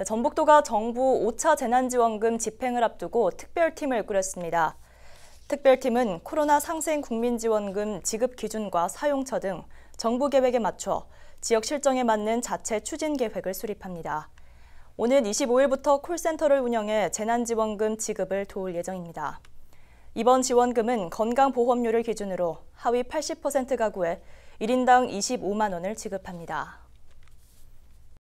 네, 전북도가 정부 5차 재난지원금 집행을 앞두고 특별팀을 꾸렸습니다. 특별팀은 코로나 상생 국민지원금 지급 기준과 사용처 등 정부 계획에 맞춰 지역 실정에 맞는 자체 추진 계획을 수립합니다. 오는 25일부터 콜센터를 운영해 재난지원금 지급을 도울 예정입니다. 이번 지원금은 건강보험료를 기준으로 하위 80% 가구에 1인당 25만 원을 지급합니다.